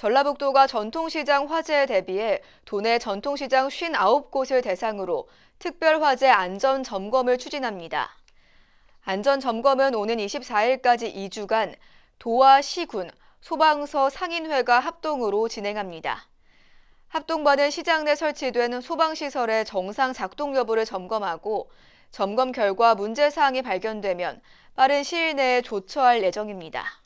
전라북도가 전통시장 화재에 대비해 도내 전통시장 59곳을 대상으로 특별화재 안전점검을 추진합니다. 안전점검은 오는 24일까지 2주간 도와 시군, 소방서 상인회가 합동으로 진행합니다. 합동반은 시장 내 설치된 소방시설의 정상 작동 여부를 점검하고 점검 결과 문제사항이 발견되면 빠른 시일 내에 조처할 예정입니다.